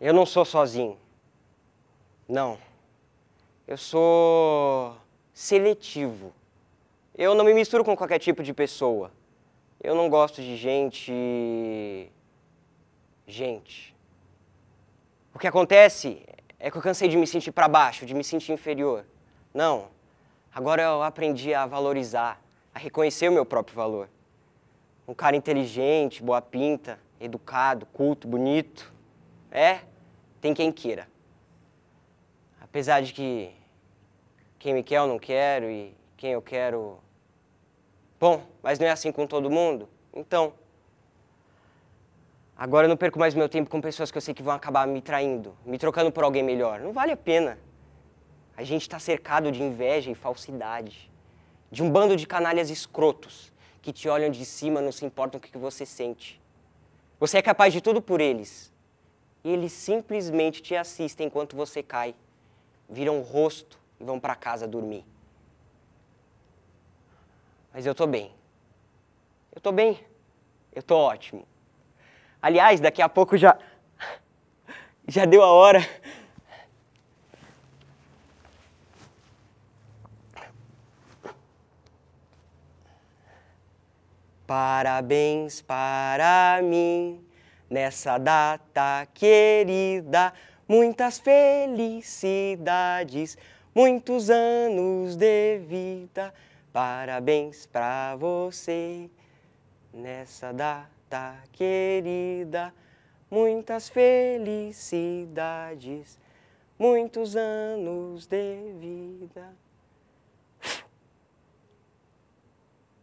Eu não sou sozinho. Não. Eu sou seletivo. Eu não me misturo com qualquer tipo de pessoa. Eu não gosto de gente. Gente. O que acontece é que eu cansei de me sentir para baixo, de me sentir inferior. Não. Agora eu aprendi a valorizar, a reconhecer o meu próprio valor. Um cara inteligente, boa pinta, educado, culto, bonito. É, tem quem queira. Apesar de que quem me quer eu não quero e quem eu quero. Bom, mas não é assim com todo mundo? Então. Agora eu não perco mais meu tempo com pessoas que eu sei que vão acabar me traindo, me trocando por alguém melhor. Não vale a pena. A gente está cercado de inveja e falsidade, de um bando de canalhas escrotos que te olham de cima, e não se importam com o que você sente. Você é capaz de tudo por eles, e eles simplesmente te assistem enquanto você cai, viram o rosto e vão para casa dormir. Mas eu tô bem. Eu tô bem. Eu tô ótimo. Aliás, daqui a pouco já já deu a hora. Parabéns para mim nessa data querida. Muitas felicidades, muitos anos de vida. Parabéns para você nessa data querida. Muitas felicidades, muitos anos de vida.